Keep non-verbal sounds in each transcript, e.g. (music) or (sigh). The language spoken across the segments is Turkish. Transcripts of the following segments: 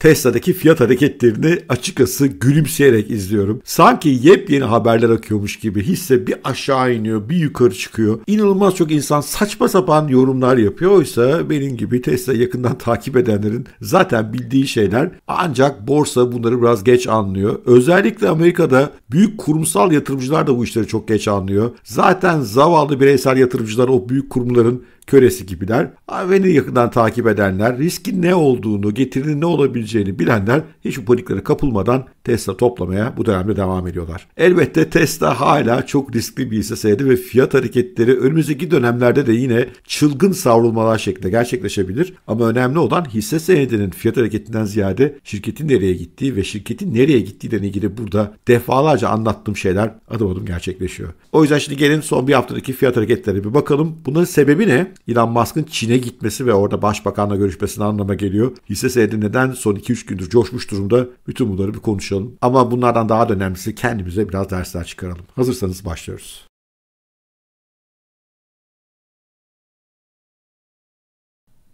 Tesla'daki fiyat hareketlerini açıkçası gülümseyerek izliyorum. Sanki yepyeni haberler akıyormuş gibi hisse bir aşağı iniyor bir yukarı çıkıyor. İnanılmaz çok insan saçma sapan yorumlar yapıyor. Oysa benim gibi Tesla yakından (laughs) takip edenlerin zaten bildiği şeyler ancak borsa bunları biraz geç anlıyor. Özellikle Amerika'da Büyük kurumsal yatırımcılar da bu işleri çok geç anlıyor. Zaten zavallı bireysel yatırımcılar o büyük kurumların köresi gibiler. Beni yakından takip edenler, riskin ne olduğunu, getirinin ne olabileceğini bilenler hiç bu paniklere kapılmadan Tesla toplamaya bu dönemde devam ediyorlar. Elbette Tesla hala çok riskli bir hisse senedi ve fiyat hareketleri önümüzdeki dönemlerde de yine çılgın savrulmalar şeklinde gerçekleşebilir. Ama önemli olan hisse senedinin fiyat hareketinden ziyade şirketin nereye gittiği ve şirketin nereye gittiği ile ilgili burada defalarca Sadece anlattığım şeyler adım adım gerçekleşiyor. O yüzden şimdi gelin son bir haftadaki fiyat hareketlerine bir bakalım. Bunların sebebi ne? Elon Musk'ın Çin'e gitmesi ve orada başbakanla görüşmesinin anlama geliyor. Hisse senedi neden son 2-3 gündür coşmuş durumda? Bütün bunları bir konuşalım. Ama bunlardan daha da önemlisi kendimize biraz dersler çıkaralım. Hazırsanız başlıyoruz.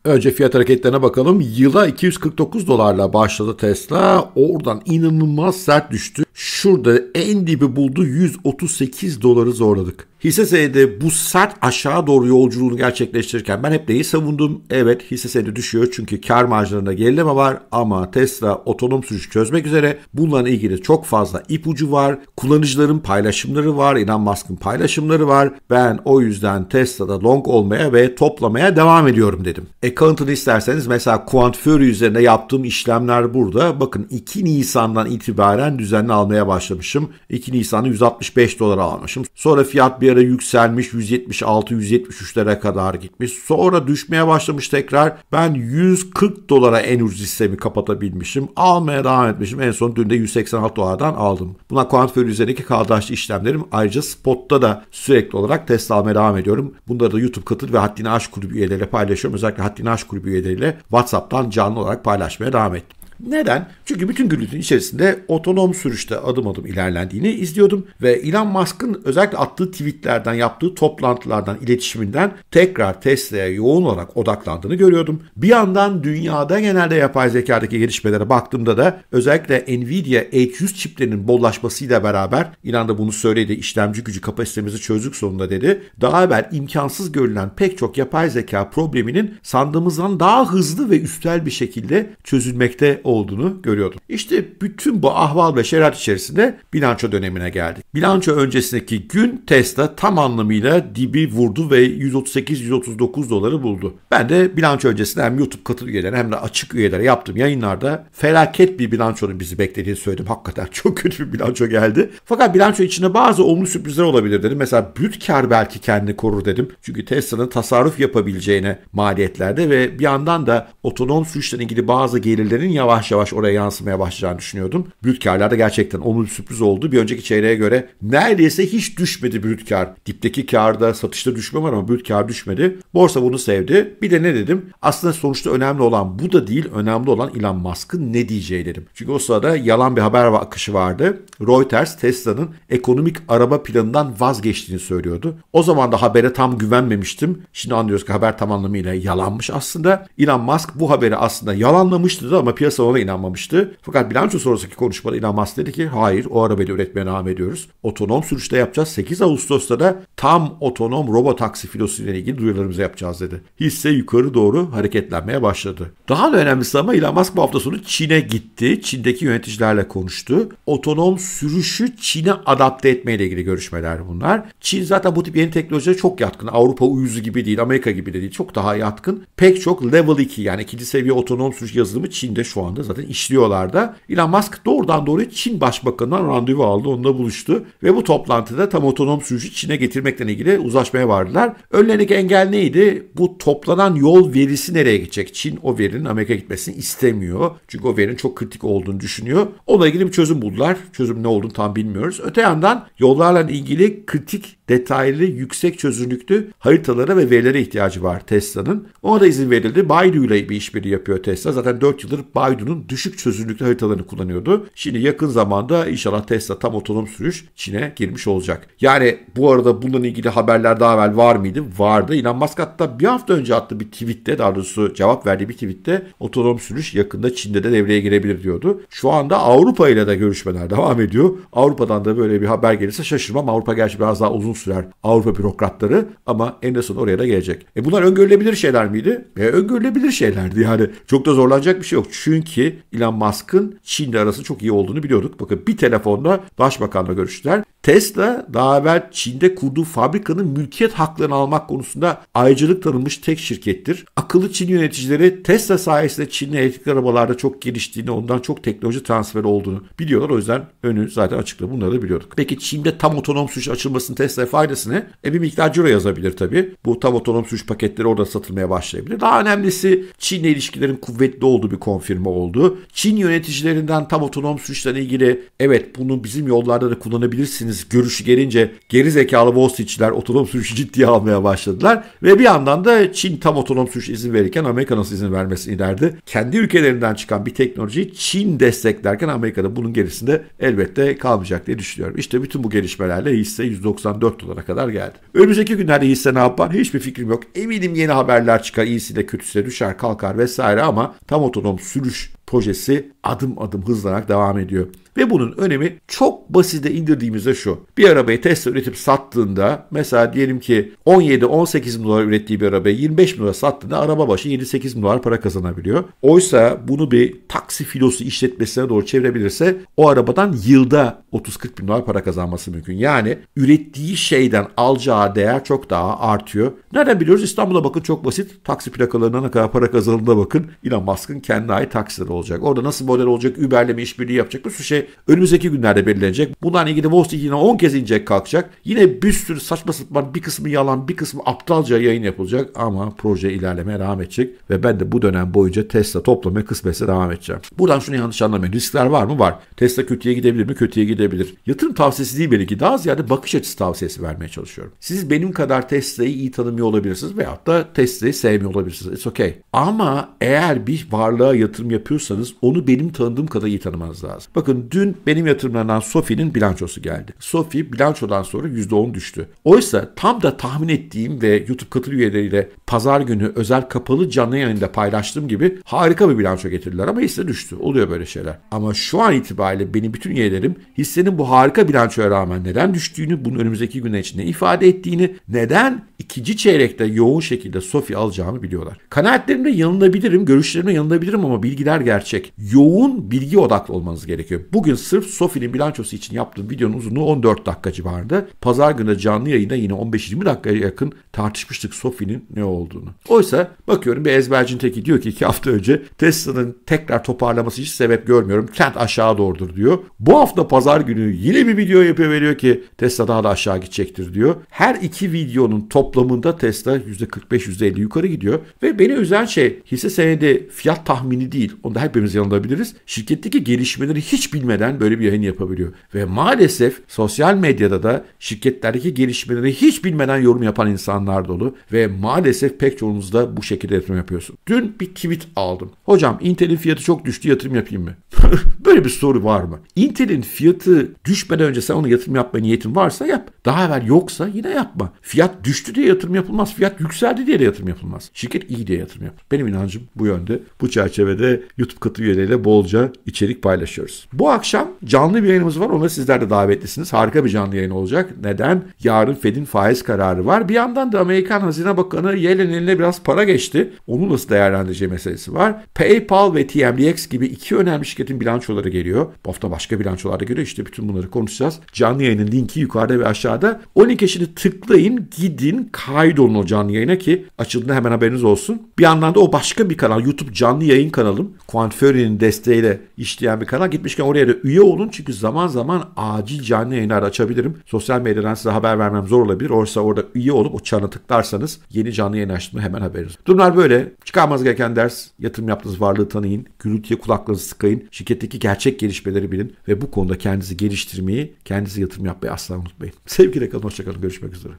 Önce fiyat hareketlerine bakalım. Yıla 249 dolarla başladı Tesla. Oradan inanılmaz sert düştü. Şurada en dibi buldu 138 doları zorladık hisse senedi bu sert aşağı doğru yolculuğunu gerçekleştirirken ben hep neyi savundum? Evet hisse senedi düşüyor çünkü kar marjlarında gerileme var ama Tesla otonom sürüş çözmek üzere bununla ilgili çok fazla ipucu var. Kullanıcıların paylaşımları var. Elon Musk'ın paylaşımları var. Ben o yüzden Tesla'da long olmaya ve toplamaya devam ediyorum dedim. E Account'ını isterseniz mesela Quant Fury üzerine yaptığım işlemler burada. Bakın 2 Nisan'dan itibaren düzenli almaya başlamışım. 2 Nisan'ı 165 dolar almışım. Sonra fiyat bir Ankara'da yükselmiş 176-173'lere kadar gitmiş. Sonra düşmeye başlamış tekrar. Ben 140 dolara en ucuz hissemi kapatabilmişim. Almaya devam etmişim. En son dün de 186 dolardan aldım. Buna Quantfuel üzerindeki kardeş işlemlerim ayrıca spotta da sürekli olarak test almaya devam ediyorum. Bunları da YouTube katıl ve Haddini Aşk kulübü üyeleriyle paylaşıyorum. Özellikle Haddini Aşk kulübü üyeleriyle WhatsApp'tan canlı olarak paylaşmaya devam ettim. Neden? Çünkü bütün gürültünün içerisinde otonom sürüşte adım adım ilerlendiğini izliyordum ve Elon Musk'ın özellikle attığı tweetlerden, yaptığı toplantılardan, iletişiminden tekrar Tesla'ya yoğun olarak odaklandığını görüyordum. Bir yandan dünyada genelde yapay zekadaki gelişmelere baktığımda da özellikle Nvidia H100 çiplerinin bollaşmasıyla beraber Elon da bunu söyledi, işlemci gücü kapasitemizi çözdük sonunda dedi. Daha evvel imkansız görülen pek çok yapay zeka probleminin sandığımızdan daha hızlı ve üstel bir şekilde çözülmekte olduğunu görüyordum. İşte bütün bu ahval ve şeriat içerisinde bilanço dönemine geldik. Bilanço öncesindeki gün Tesla tam anlamıyla dibi vurdu ve 138-139 doları buldu. Ben de bilanço öncesinde hem YouTube katıl üyelerine hem de açık üyelere yaptığım yayınlarda felaket bir bilançonun bizi beklediğini söyledim. Hakikaten (laughs) çok kötü bir bilanço geldi. Fakat bilanço içinde bazı olumlu sürprizler olabilir dedim. Mesela brüt kar belki kendini korur dedim. Çünkü Tesla'nın tasarruf yapabileceğine maliyetlerde ve bir yandan da otonom sürüşle ilgili bazı gelirlerin yavaş yavaş yavaş oraya yansımaya başlayacağını düşünüyordum. Brüt karlarda gerçekten olumlu bir sürpriz oldu. Bir önceki çeyreğe göre neredeyse hiç düşmedi brüt kar. Dipteki karda satışta düşme var ama brüt kar düşmedi. Borsa bunu sevdi. Bir de ne dedim? Aslında sonuçta önemli olan bu da değil. Önemli olan Elon Musk'ın ne diyeceği dedim. Çünkü o sırada yalan bir haber akışı vardı. Reuters Tesla'nın ekonomik araba planından vazgeçtiğini söylüyordu. O zaman da habere tam güvenmemiştim. Şimdi anlıyoruz ki haber tam anlamıyla yalanmış aslında. Elon Musk bu haberi aslında yalanlamıştı da ama piyasa ona da inanmamıştı. Fakat bilanço sonrasındaki konuşmada Elon Musk dedi ki hayır o arabayı üretmeye devam ediyoruz. Otonom sürüşte yapacağız. 8 Ağustos'ta da tam otonom robo taksi filosuyla ilgili duyurularımızı yapacağız dedi. Hisse yukarı doğru hareketlenmeye başladı. Daha da önemlisi ama Elon Musk bu hafta sonu Çin'e gitti. Çin'deki yöneticilerle konuştu. Otonom sürüşü Çin'e adapte etmeyle ilgili görüşmeler bunlar. Çin zaten bu tip yeni teknolojilere çok yatkın. Avrupa uyuzu gibi değil, Amerika gibi de değil. Çok daha yatkın. Pek çok level 2 yani ikinci seviye otonom sürüş yazılımı Çin'de şu an anda zaten işliyorlar da. Elon Musk doğrudan doğruya Çin Başbakanı'ndan randevu aldı. Onunla buluştu. Ve bu toplantıda tam otonom sürücü Çin'e getirmekle ilgili uzlaşmaya vardılar. Önlerindeki engel neydi? Bu toplanan yol verisi nereye gidecek? Çin o verinin Amerika gitmesini istemiyor. Çünkü o verinin çok kritik olduğunu düşünüyor. Onunla ilgili bir çözüm buldular. Çözüm ne olduğunu tam bilmiyoruz. Öte yandan yollarla ilgili kritik detaylı yüksek çözünürlüklü haritalara ve verilere ihtiyacı var Tesla'nın. Ona da izin verildi. Baidu ile bir işbirliği yapıyor Tesla. Zaten 4 yıldır Baidu'nun düşük çözünürlüklü haritalarını kullanıyordu. Şimdi yakın zamanda inşallah Tesla tam otonom sürüş Çin'e girmiş olacak. Yani bu arada bununla ilgili haberler daha evvel var mıydı? Vardı. Elon Musk hatta bir hafta önce attı bir tweette daha doğrusu cevap verdiği bir tweette otonom sürüş yakında Çin'de de devreye girebilir diyordu. Şu anda Avrupa ile de görüşmeler devam ediyor. Avrupa'dan da böyle bir haber gelirse şaşırmam. Avrupa gerçi biraz daha uzun sürer Avrupa bürokratları ama en azından oraya da gelecek. E bunlar öngörülebilir şeyler miydi? E öngörülebilir şeylerdi yani. Çok da zorlanacak bir şey yok. Çünkü Elon Musk'ın Çin'le arası çok iyi olduğunu biliyorduk. Bakın bir telefonda başbakanla görüştüler. Tesla daha evvel Çin'de kurduğu fabrikanın mülkiyet haklarını almak konusunda ayrıcalık tanınmış tek şirkettir. Akıllı Çin yöneticileri Tesla sayesinde Çin'in elektrikli arabalarda çok geliştiğini, ondan çok teknoloji transferi olduğunu biliyorlar. O yüzden önü zaten açıkta. Bunları da biliyorduk. Peki Çin'de tam otonom suç açılmasının Tesla faydası ne? E bir miktar ciro yazabilir tabii. Bu tam otonom suç paketleri orada satılmaya başlayabilir. Daha önemlisi Çin'le ilişkilerin kuvvetli olduğu bir konfirme oldu. Çin yöneticilerinden tam otonom sürüşle ilgili evet bunu bizim yollarda da kullanabilirsiniz dediğimiz görüşü gelince geri zekalı Vostiçler otonom sürüşü ciddiye almaya başladılar ve bir yandan da Çin tam otonom sürüş izin verirken Amerika nasıl izin vermesini derdi. Kendi ülkelerinden çıkan bir teknolojiyi Çin desteklerken Amerika'da bunun gerisinde elbette kalmayacak diye düşünüyorum. İşte bütün bu gelişmelerle hisse 194 dolara kadar geldi. Önümüzdeki günlerde hisse ne yapar hiçbir fikrim yok. Eminim yeni haberler çıkar iyisiyle kötüsüne düşer kalkar vesaire ama tam otonom sürüş projesi adım adım hızlanarak devam ediyor. Ve bunun önemi çok basite indirdiğimizde şu. Bir arabayı Tesla üretip sattığında mesela diyelim ki 17-18 dolar ürettiği bir arabayı 25 dolar sattığında araba başı 7-8 dolar para kazanabiliyor. Oysa bunu bir taksi filosu işletmesine doğru çevirebilirse o arabadan yılda 30-40 bin dolar para kazanması mümkün. Yani ürettiği şeyden alacağı değer çok daha artıyor. Nereden biliyoruz? İstanbul'a bakın çok basit. Taksi plakalarına ne kadar para kazanıldığına bakın. Elon Musk'ın kendi ait taksileri olacak? Orada nasıl model olacak? Uber'le mi işbirliği yapacak? Bu sürü şey önümüzdeki günlerde belirlenecek. Bunlarla ilgili Wall Street yine 10 kez inecek kalkacak. Yine bir sürü saçma sapan bir kısmı yalan bir kısmı aptalca yayın yapılacak ama proje ilerlemeye devam edecek ve ben de bu dönem boyunca Tesla toplamaya kısmetse devam edeceğim. Buradan şunu yanlış anlamayın. Riskler var mı? Var. Tesla kötüye gidebilir mi? Kötüye gidebilir. Yatırım tavsiyesi değil belki. Daha ziyade bakış açısı tavsiyesi vermeye çalışıyorum. Siz benim kadar Tesla'yı iyi tanımıyor olabilirsiniz veyahut da Tesla'yı sevmiyor olabilirsiniz. It's okay. Ama eğer bir varlığa yatırım yapıyorsanız tanıyorsanız onu benim tanıdığım kadar iyi tanımanız lazım. Bakın dün benim yatırımlarından Sofi'nin bilançosu geldi. Sofi bilançodan sonra %10 düştü. Oysa tam da tahmin ettiğim ve YouTube katıl üyeleriyle pazar günü özel kapalı canlı yayında paylaştığım gibi harika bir bilanço getirdiler ama hisse düştü. Oluyor böyle şeyler. Ama şu an itibariyle benim bütün üyelerim hissenin bu harika bilançoya rağmen neden düştüğünü, bunun önümüzdeki günler içinde ifade ettiğini, neden ikinci çeyrekte yoğun şekilde Sofi alacağını biliyorlar. Kanaatlerimde yanılabilirim, görüşlerimde yanılabilirim ama bilgiler geldi gerçek. Yoğun bilgi odaklı olmanız gerekiyor. Bugün sırf Sofi'nin bilançosu için yaptığım videonun uzunluğu 14 dakika civarında. Pazar günü canlı yayında yine 15-20 dakikaya yakın tartışmıştık Sofi'nin ne olduğunu. Oysa bakıyorum bir ezbercin teki diyor ki iki hafta önce Tesla'nın tekrar toparlaması için sebep görmüyorum. Kent aşağı doğrudur diyor. Bu hafta pazar günü yine bir video yapıyor veriyor ki Tesla daha da aşağı gidecektir diyor. Her iki videonun toplamında Tesla %45-%50 yukarı gidiyor ve beni üzen şey hisse senedi fiyat tahmini değil. Onda her hepimiz yanılabiliriz. Şirketteki gelişmeleri hiç bilmeden böyle bir yayın yapabiliyor. Ve maalesef sosyal medyada da şirketlerdeki gelişmeleri hiç bilmeden yorum yapan insanlar dolu. Ve maalesef pek çoğunuz da bu şekilde yatırım yapıyorsun. Dün bir tweet aldım. Hocam Intel'in fiyatı çok düştü yatırım yapayım mı? (laughs) böyle bir soru var mı? Intel'in fiyatı düşmeden önce sen ona yatırım yapma niyetin varsa yap. Daha evvel yoksa yine yapma. Fiyat düştü diye yatırım yapılmaz. Fiyat yükseldi diye de yatırım yapılmaz. Şirket iyi diye yatırım yap. Benim inancım bu yönde. Bu çerçevede YouTube kıtı üyeleriyle bolca içerik paylaşıyoruz. Bu akşam canlı bir yayınımız var. Ona sizler de davetlisiniz. Harika bir canlı yayın olacak. Neden? Yarın Fed'in faiz kararı var. Bir yandan da Amerikan Hazine Bakanı Yellen eline biraz para geçti. Onu nasıl değerlendireceği meselesi var. PayPal ve TMDX gibi iki önemli şirketin bilançoları geliyor. Bu hafta başka bilançolar da geliyor. İşte bütün bunları konuşacağız. Canlı yayının linki yukarıda ve aşağıda. O linke şimdi tıklayın, gidin, kaydolun o canlı yayına ki açıldığında hemen haberiniz olsun. Bir yandan da o başka bir kanal. YouTube canlı yayın kanalım. Kuan Mount Fury'nin desteğiyle işleyen bir kanal. Gitmişken oraya da üye olun çünkü zaman zaman acil canlı yayınlar açabilirim. Sosyal medyadan size haber vermem zor olabilir. Oysa orada üye olup o çana tıklarsanız yeni canlı yayın açtığımı hemen haberiniz. Durumlar böyle. Çıkarmanız gereken ders yatırım yaptığınız varlığı tanıyın. Gürültüye kulaklarınızı sıkayın. Şirketteki gerçek gelişmeleri bilin ve bu konuda kendinizi geliştirmeyi, kendinizi yatırım yapmayı asla unutmayın. (laughs) Sevgiyle kalın. Hoşçakalın. Görüşmek üzere.